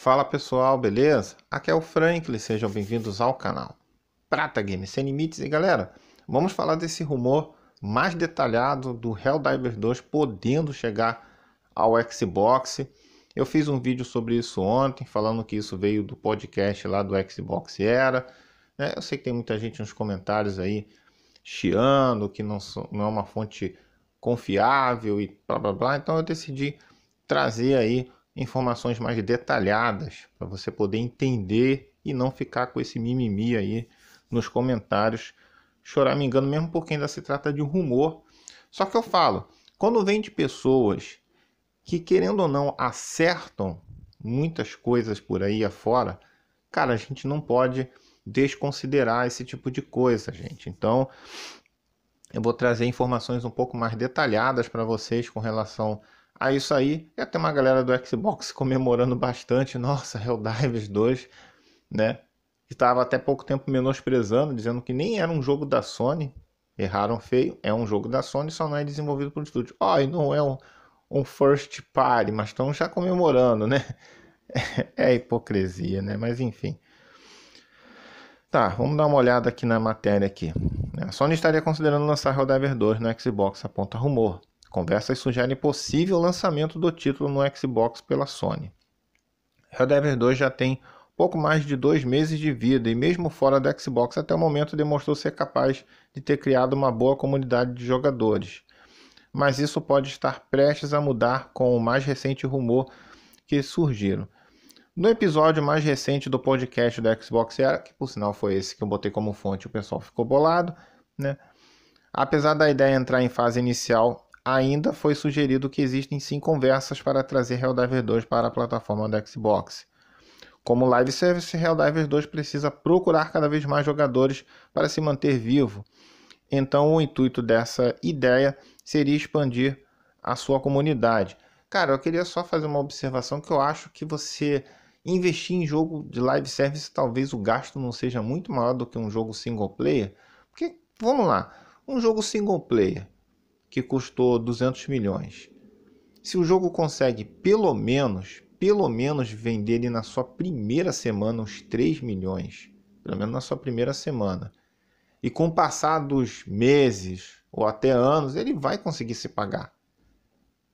Fala pessoal, beleza? Aqui é o Franklin, sejam bem-vindos ao canal Prata Game Sem Limites. E galera, vamos falar desse rumor mais detalhado do Helldivers 2 podendo chegar ao Xbox. Eu fiz um vídeo sobre isso ontem, falando que isso veio do podcast lá do Xbox Era. Né? Eu sei que tem muita gente nos comentários aí chiando, que não, não é uma fonte confiável e blá blá blá. Então eu decidi trazer aí informações mais detalhadas para você poder entender e não ficar com esse mimimi aí nos comentários chorar me engano mesmo porque ainda se trata de um rumor. Só que eu falo, quando vem de pessoas que querendo ou não acertam muitas coisas por aí afora, cara, a gente não pode desconsiderar esse tipo de coisa, gente. Então, eu vou trazer informações um pouco mais detalhadas para vocês com relação a isso aí. E até uma galera do Xbox comemorando bastante. Nossa, Helldivers 2, né? estava até pouco tempo menosprezando, dizendo que nem era um jogo da Sony. Erraram feio. É um jogo da Sony, só não é desenvolvido por estúdio. Ó, oh, e não é um, um first party, mas estão já comemorando, né? É, é hipocrisia, né? Mas enfim. Tá, vamos dar uma olhada aqui na matéria aqui. A Sony estaria considerando lançar Helldivers 2 no Xbox, aponta rumor. Conversas sugerem é possível lançamento do título no Xbox pela Sony. Dead 2 já tem pouco mais de dois meses de vida e, mesmo fora da Xbox, até o momento demonstrou ser capaz de ter criado uma boa comunidade de jogadores. Mas isso pode estar prestes a mudar com o mais recente rumor que surgiram. No episódio mais recente do podcast da Xbox Era, que por sinal foi esse que eu botei como fonte, o pessoal ficou bolado, né? Apesar da ideia entrar em fase inicial ainda foi sugerido que existem sim conversas para trazer Helldivers 2 para a plataforma da Xbox. Como live service, Helldivers 2 precisa procurar cada vez mais jogadores para se manter vivo. Então, o intuito dessa ideia seria expandir a sua comunidade. Cara, eu queria só fazer uma observação que eu acho que você investir em jogo de live service, talvez o gasto não seja muito maior do que um jogo single player. Porque, vamos lá, um jogo single player que custou 200 milhões. Se o jogo consegue pelo menos, pelo menos vender ele na sua primeira semana uns 3 milhões, pelo menos na sua primeira semana, e com o passar dos meses ou até anos, ele vai conseguir se pagar.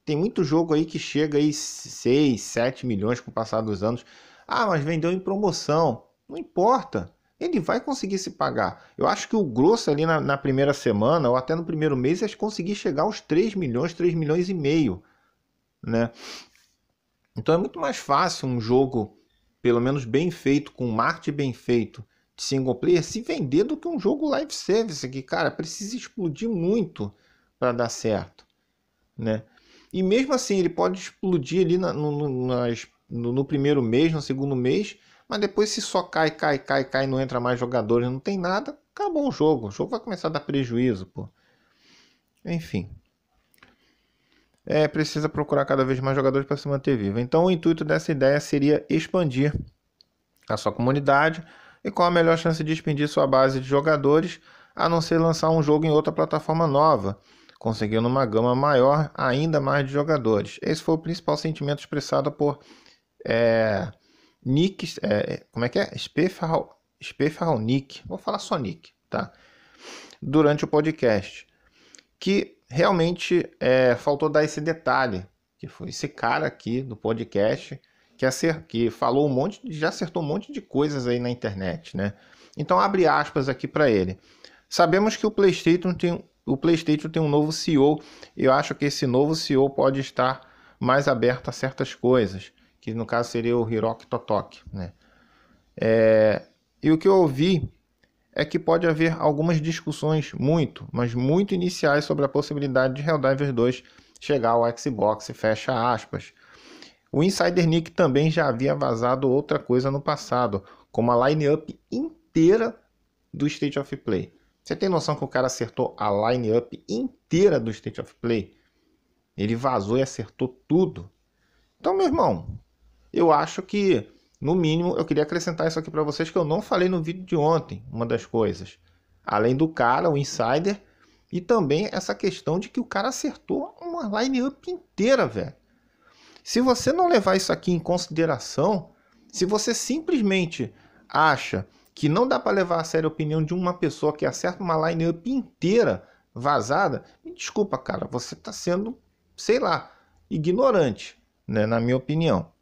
Tem muito jogo aí que chega aí 6, 7 milhões com o passar dos anos. Ah, mas vendeu em promoção. Não importa ele vai conseguir se pagar. Eu acho que o grosso ali na, na primeira semana ou até no primeiro mês é conseguir chegar aos 3 milhões, 3 milhões e meio, né? Então é muito mais fácil um jogo, pelo menos bem feito, com marketing bem feito, de single player, se vender do que um jogo live service, que, cara, precisa explodir muito para dar certo, né? E mesmo assim, ele pode explodir ali na, no, no, nas, no, no primeiro mês, no segundo mês, mas depois se só cai, cai, cai, cai, não entra mais jogadores, não tem nada, acabou o jogo. O jogo vai começar a dar prejuízo, pô. Enfim. É, precisa procurar cada vez mais jogadores para se manter vivo. Então o intuito dessa ideia seria expandir a sua comunidade e qual a melhor chance de expandir sua base de jogadores, a não ser lançar um jogo em outra plataforma nova, conseguindo uma gama maior ainda mais de jogadores. Esse foi o principal sentimento expressado por é, Nick, é, é, como é que é? Spefarral, Nick, vou falar só Nick, tá? Durante o podcast, que realmente é, faltou dar esse detalhe, que foi esse cara aqui do podcast que, acer, que falou um monte, já acertou um monte de coisas aí na internet, né? Então abre aspas aqui para ele. Sabemos que o PlayStation tem o PlayStation tem um novo CEO. Eu acho que esse novo CEO pode estar mais aberto a certas coisas que no caso seria o Hiroki Totoki, né? É, e o que eu ouvi é que pode haver algumas discussões muito, mas muito iniciais sobre a possibilidade de Helldivers 2 chegar ao Xbox, fecha aspas. O Insider Nick também já havia vazado outra coisa no passado, como a line-up inteira do State of Play. Você tem noção que o cara acertou a line-up inteira do State of Play? Ele vazou e acertou tudo. Então, meu irmão, eu acho que, no mínimo, eu queria acrescentar isso aqui para vocês que eu não falei no vídeo de ontem, uma das coisas. Além do cara, o insider, e também essa questão de que o cara acertou uma line-up inteira, velho. Se você não levar isso aqui em consideração, se você simplesmente acha que não dá para levar a sério a opinião de uma pessoa que acerta uma line-up inteira vazada, me desculpa, cara, você está sendo, sei lá, ignorante, né, na minha opinião.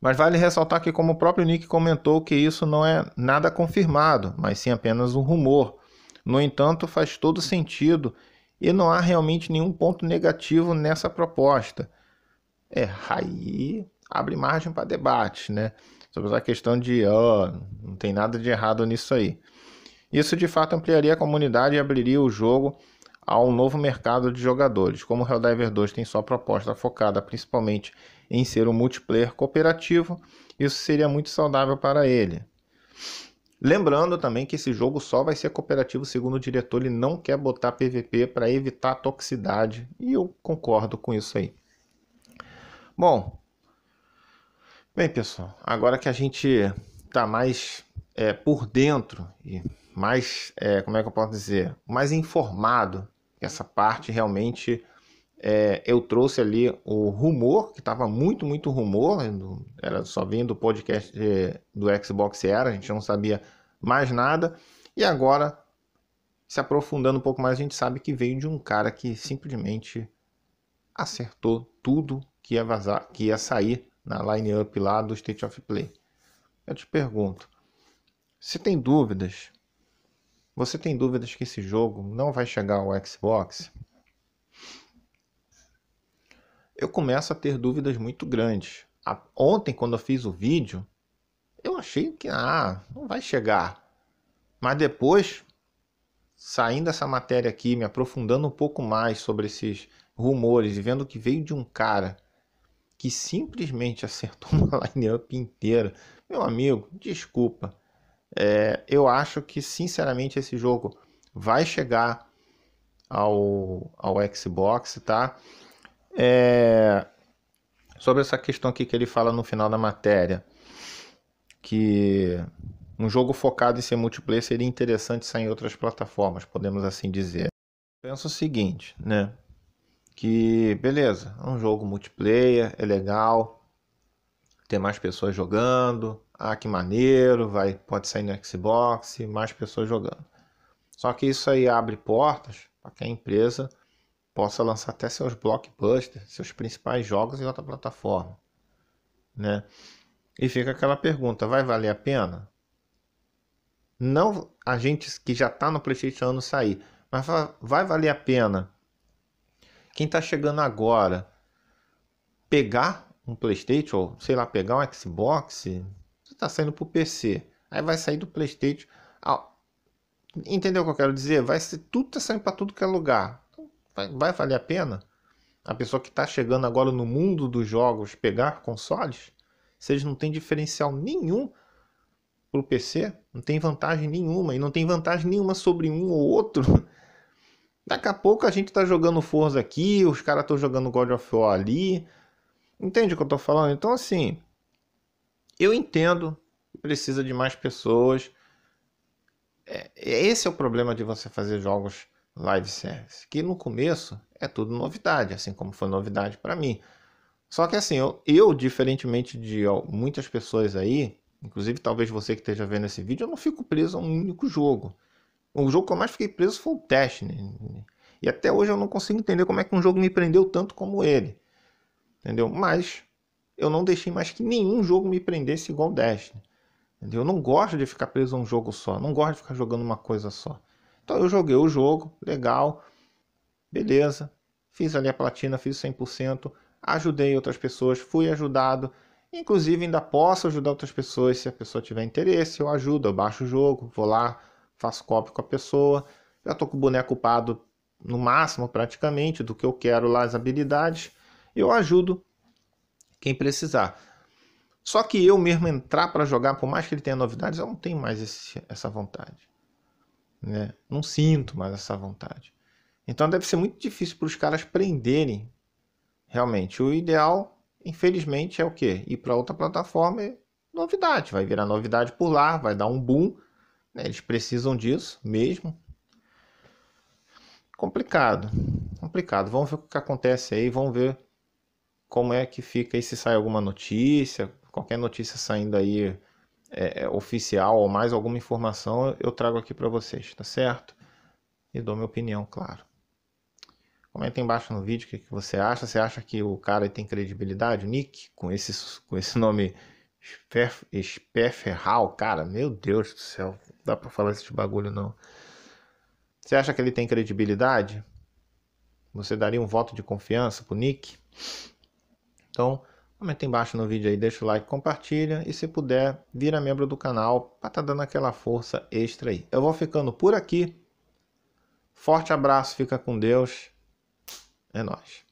Mas vale ressaltar que, como o próprio Nick comentou, que isso não é nada confirmado, mas sim apenas um rumor. No entanto, faz todo sentido e não há realmente nenhum ponto negativo nessa proposta. É, aí abre margem para debate, né? Sobre a questão de, ó, oh, não tem nada de errado nisso aí. Isso de fato ampliaria a comunidade e abriria o jogo a um novo mercado de jogadores. Como o Helldiver 2 tem sua proposta focada principalmente em ser um multiplayer cooperativo, isso seria muito saudável para ele. Lembrando também que esse jogo só vai ser cooperativo segundo o diretor, ele não quer botar PVP para evitar toxicidade, e eu concordo com isso aí. Bom, bem pessoal, agora que a gente está mais é, por dentro e mais, é, como é que eu posso dizer, mais informado essa parte realmente é, eu trouxe ali o rumor, que estava muito, muito rumor, era só vindo do podcast é, do Xbox era, a gente não sabia mais nada. E agora, se aprofundando um pouco mais, a gente sabe que veio de um cara que simplesmente acertou tudo que ia vazar, que ia sair na line-up lá do State of Play. Eu te pergunto, se tem dúvidas você tem dúvidas que esse jogo não vai chegar ao Xbox? Eu começo a ter dúvidas muito grandes. Ontem, quando eu fiz o vídeo, eu achei que ah, não vai chegar. Mas depois, saindo dessa matéria aqui, me aprofundando um pouco mais sobre esses rumores e vendo que veio de um cara que simplesmente acertou uma lineup inteira, meu amigo, desculpa. É, eu acho que, sinceramente, esse jogo vai chegar ao, ao Xbox, tá? É, sobre essa questão aqui que ele fala no final da matéria, que um jogo focado em ser multiplayer seria interessante sair em outras plataformas, podemos assim dizer. Penso o seguinte, né? Que beleza, é um jogo multiplayer, é legal, ter mais pessoas jogando. Ah, que maneiro, vai, pode sair no Xbox, mais pessoas jogando. Só que isso aí abre portas para que a empresa possa lançar até seus blockbusters, seus principais jogos em outra plataforma, né? E fica aquela pergunta, vai valer a pena? Não a gente que já está no PlayStation ano sair, mas vai valer a pena? Quem está chegando agora pegar um PlayStation, ou sei lá, pegar um Xbox, você está saindo para o PC. Aí vai sair do PlayStation. Ah, entendeu o que eu quero dizer? Vai ser tudo tá saindo para tudo que é lugar. Então, vai, vai valer a pena? A pessoa que está chegando agora no mundo dos jogos pegar consoles, se eles não tem diferencial nenhum para o PC, não tem vantagem nenhuma e não tem vantagem nenhuma sobre um ou outro. Daqui a pouco a gente está jogando Forza aqui, os caras estão jogando God of War ali, Entende o que eu estou falando? Então, assim, eu entendo que precisa de mais pessoas. É, é, esse é o problema de você fazer jogos live service, que no começo é tudo novidade, assim como foi novidade para mim. Só que assim, eu, eu diferentemente de ó, muitas pessoas aí, inclusive talvez você que esteja vendo esse vídeo, eu não fico preso a um único jogo. O jogo que eu mais fiquei preso foi o Destiny. E até hoje eu não consigo entender como é que um jogo me prendeu tanto como ele entendeu? Mas eu não deixei mais que nenhum jogo me prendesse igual Destiny. Entendeu? Eu não gosto de ficar preso a um jogo só, não gosto de ficar jogando uma coisa só. Então eu joguei o jogo, legal, beleza, fiz ali a platina, fiz 100%, ajudei outras pessoas, fui ajudado. Inclusive ainda posso ajudar outras pessoas, se a pessoa tiver interesse, eu ajudo, eu baixo o jogo, vou lá, faço cópia com a pessoa. Já estou com o boneco upado no máximo praticamente do que eu quero lá as habilidades eu ajudo quem precisar. Só que eu mesmo entrar para jogar, por mais que ele tenha novidades, eu não tenho mais esse, essa vontade. Né? Não sinto mais essa vontade. Então deve ser muito difícil para os caras prenderem realmente. O ideal, infelizmente, é o quê? Ir para outra plataforma e novidade. Vai virar novidade por lá, vai dar um boom. Né? Eles precisam disso mesmo. Complicado. Complicado. Vamos ver o que acontece aí, vamos ver como é que fica aí se sai alguma notícia, qualquer notícia saindo aí é, é oficial ou mais alguma informação, eu trago aqui para vocês, tá certo? E dou minha opinião, claro. Comenta embaixo no vídeo o que, que você acha. Você acha que o cara tem credibilidade, o Nick, com esse, com esse nome Sperferral, cara? Meu Deus do céu, não dá para falar esse bagulho não. Você acha que ele tem credibilidade? Você daria um voto de confiança pro Nick? Então, comenta embaixo no vídeo aí, deixa o like, compartilha e se puder, vira membro do canal para estar tá dando aquela força extra aí. Eu vou ficando por aqui. Forte abraço, fica com Deus. É nóis.